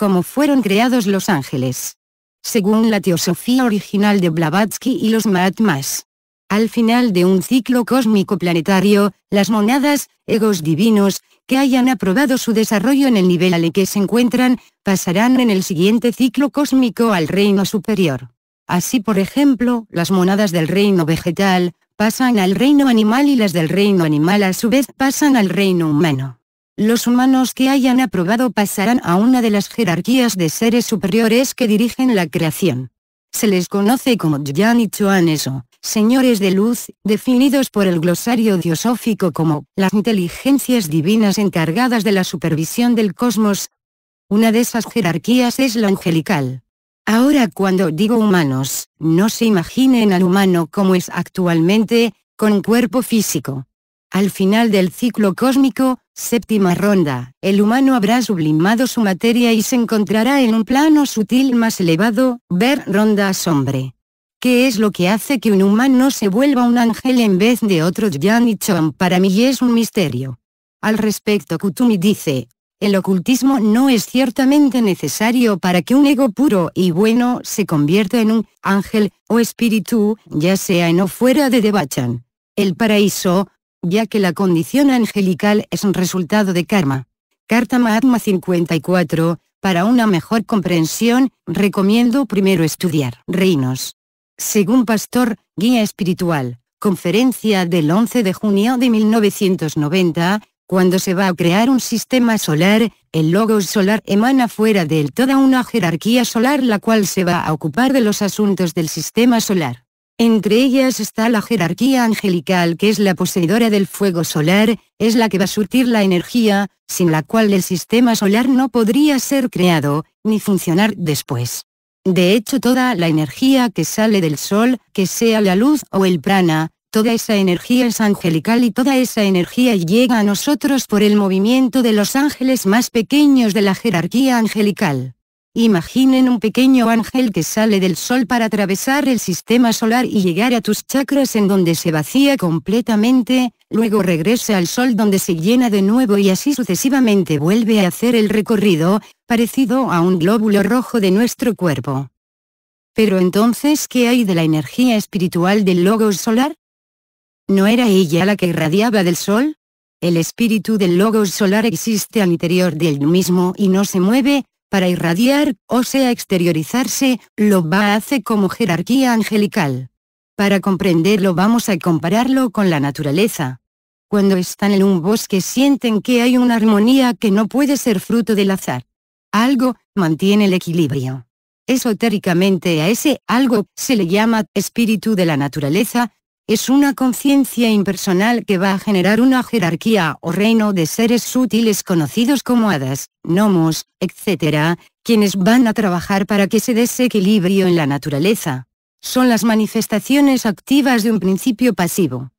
como fueron creados los ángeles. Según la teosofía original de Blavatsky y los Mahatmas. Al final de un ciclo cósmico planetario, las monadas, egos divinos, que hayan aprobado su desarrollo en el nivel al que se encuentran, pasarán en el siguiente ciclo cósmico al reino superior. Así por ejemplo, las monadas del reino vegetal, pasan al reino animal y las del reino animal a su vez pasan al reino humano los humanos que hayan aprobado pasarán a una de las jerarquías de seres superiores que dirigen la creación. Se les conoce como Yan y Chuaneso, señores de luz, definidos por el glosario diosófico como las inteligencias divinas encargadas de la supervisión del cosmos. Una de esas jerarquías es la angelical. Ahora cuando digo humanos, no se imaginen al humano como es actualmente, con cuerpo físico. Al final del ciclo cósmico, séptima ronda, el humano habrá sublimado su materia y se encontrará en un plano sutil más elevado, ver ronda sombre. ¿Qué es lo que hace que un humano se vuelva un ángel en vez de otro jian y Para mí es un misterio. Al respecto Kutumi dice, el ocultismo no es ciertamente necesario para que un ego puro y bueno se convierta en un ángel o espíritu, ya sea en o fuera de Debachan. El paraíso, ya que la condición angelical es un resultado de karma. Carta Mahatma 54, para una mejor comprensión, recomiendo primero estudiar Reinos. Según Pastor, Guía Espiritual, conferencia del 11 de junio de 1990, cuando se va a crear un sistema solar, el logos solar emana fuera de él toda una jerarquía solar la cual se va a ocupar de los asuntos del sistema solar. Entre ellas está la jerarquía angelical que es la poseedora del fuego solar, es la que va a surtir la energía, sin la cual el sistema solar no podría ser creado, ni funcionar después. De hecho toda la energía que sale del sol, que sea la luz o el prana, toda esa energía es angelical y toda esa energía llega a nosotros por el movimiento de los ángeles más pequeños de la jerarquía angelical. Imaginen un pequeño ángel que sale del Sol para atravesar el sistema solar y llegar a tus chakras en donde se vacía completamente, luego regresa al Sol donde se llena de nuevo y así sucesivamente vuelve a hacer el recorrido, parecido a un glóbulo rojo de nuestro cuerpo. Pero entonces ¿qué hay de la energía espiritual del Logos solar? ¿No era ella la que irradiaba del Sol? El espíritu del Logos solar existe al interior del mismo y no se mueve, para irradiar, o sea exteriorizarse, lo va a hacer como jerarquía angelical. Para comprenderlo vamos a compararlo con la naturaleza. Cuando están en un bosque sienten que hay una armonía que no puede ser fruto del azar. Algo, mantiene el equilibrio. Esotéricamente a ese algo se le llama espíritu de la naturaleza, es una conciencia impersonal que va a generar una jerarquía o reino de seres sutiles conocidos como hadas, gnomos, etc., quienes van a trabajar para que se desequilibrio en la naturaleza. Son las manifestaciones activas de un principio pasivo.